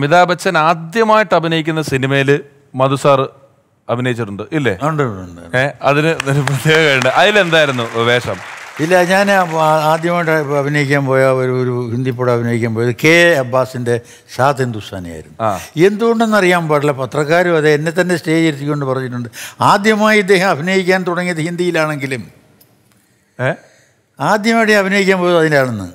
അമിതാഭ് ബച്ചൻ ആദ്യമായിട്ട് അഭിനയിക്കുന്ന സിനിമയിൽ മധു സാർ അഭിനയിച്ചിട്ടുണ്ട് ഇല്ലേ അതിന് പ്രത്യേക അതിലെന്തായിരുന്നു വേഷം ഇല്ല ഞാൻ ആദ്യമായിട്ട് അഭിനയിക്കാൻ പോയ ഒരു ഒരു ഹിന്ദി പടം അഭിനയിക്കാൻ പോയത് കെ അബ്ബാസിൻ്റെ ഷാത്ത് ഹിന്ദുസ്ഥാനിയായിരുന്നു അറിയാൻ പാടില്ല പത്രക്കാരും അതെ എന്നെ തന്നെ സ്റ്റേജ് ഇരുത്തിക്കൊണ്ട് പറഞ്ഞിട്ടുണ്ട് ആദ്യമായി ഇദ്ദേഹം അഭിനയിക്കാൻ തുടങ്ങിയത് ഹിന്ദിയിലാണെങ്കിലും ആദ്യമായിട്ട് അഭിനയിക്കാൻ പോയത് ആണെന്ന്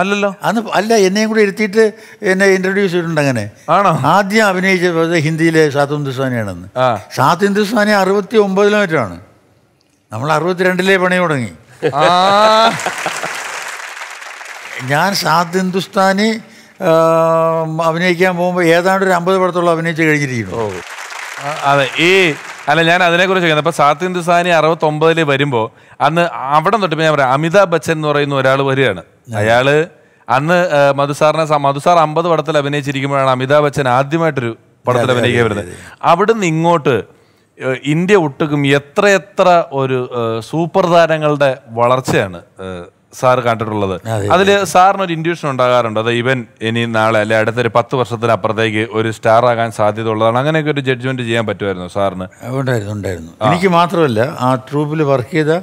അല്ലല്ലോ അന്ന് അല്ല എന്നെയും കൂടെ ഇരുത്തിയിട്ട് എന്നെ ഇൻട്രൊഡ്യൂസ് ചെയ്തിട്ടുണ്ട് അങ്ങനെ ആണോ ആദ്യം അഭിനയിച്ചത് ഹിന്ദിയിലെ സാത്ത് ഹിന്ദുസ്ഥാനിയാണെന്ന് സാത്ത് ഹിന്ദുസ്ഥാനി അറുപത്തി ഒമ്പതിലോ മറ്റാണ് നമ്മൾ അറുപത്തിരണ്ടിലേ പണി തുടങ്ങി ഞാൻ സാത്ത് ഹിന്ദുസ്ഥാനി അഭിനയിക്കാൻ പോകുമ്പോൾ ഏതാണ്ട് ഒരു അമ്പത് പടത്തോളം അഭിനയിച്ച് കഴിഞ്ഞിരിക്കുന്നു അതെ ഈ അല്ല ഞാൻ അതിനെക്കുറിച്ച് ചോദിക്കുന്നത് അപ്പോൾ സാത്യന്ത് ഹിന്ദുസ്ഥാനി അറുപത്തൊമ്പതിൽ വരുമ്പോൾ അന്ന് അവിടെ തൊട്ട് ഞാൻ പറയാം അമിതാഭ് ബച്ചൻ എന്ന് പറയുന്ന ഒരാൾ വരികയാണ് അയാൾ അന്ന് മധുസാറിനെ മധുസാർ അമ്പത് പടത്തിൽ അഭിനയിച്ചിരിക്കുമ്പോഴാണ് അമിതാഭ് ബച്ചൻ ആദ്യമായിട്ടൊരു പടത്തിൽ അഭിനയിക്കാൻ വരുന്നത് അവിടെ നിന്ന് ഇങ്ങോട്ട് ഇന്ത്യ ഒട്ടുക്കും എത്രയെത്ര ഒരു സൂപ്പർ താരങ്ങളുടെ വളർച്ചയാണ് സാർ കണ്ടിട്ടുള്ളത് അതിൽ സാറിന് ഒരു ഇൻഡ്യൂഷൻ ഉണ്ടാകാറുണ്ട് അത് ഇവൻ ഇനി നാളെ അല്ലെ അടുത്തൊരു പത്ത് വർഷത്തിനപ്പുറത്തേക്ക് ഒരു സ്റ്റാർ ആകാൻ സാധ്യത ഉള്ളതാണ് അങ്ങനെയൊക്കെ ഒരു ജഡ്ജ്മെന്റ് ചെയ്യാൻ പറ്റുമായിരുന്നു സാറിന് ഉണ്ടായിരുന്നു ഉണ്ടായിരുന്നു എനിക്ക് മാത്രമല്ല ആ ട്രൂപ്പിൽ വർക്ക് ചെയ്ത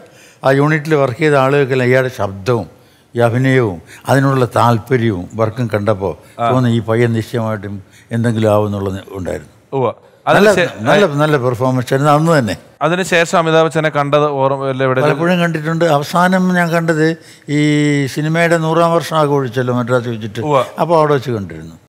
ആ യൂണിറ്റിൽ വർക്ക് ചെയ്ത ആളുകൾക്കെല്ലാം ഇയാളുടെ ശബ്ദവും ഈ അഭിനയവും അതിനുള്ള താല്പര്യവും വർക്കും കണ്ടപ്പോൾ തോന്നുന്നു ഈ പയ്യൻ നിശ്ചയമായിട്ടും എന്തെങ്കിലും ആവുമെന്നുള്ളത് ഉണ്ടായിരുന്നു ഓ നല്ല നല്ല നല്ല പെർഫോമൻസ് ആയിരുന്നു അന്ന് തന്നെ അതിനുശേഷം അമിതാഭ് ബച്ചനെ കണ്ടത് പലപ്പോഴും കണ്ടിട്ടുണ്ട് അവസാനം ഞാൻ കണ്ടത് ഈ സിനിമയുടെ നൂറാം വർഷം ആഘോഷിച്ചല്ലോ മദ്രാസ് വെച്ചിട്ട് അപ്പോൾ അവിടെ വെച്ച് കണ്ടിരുന്നു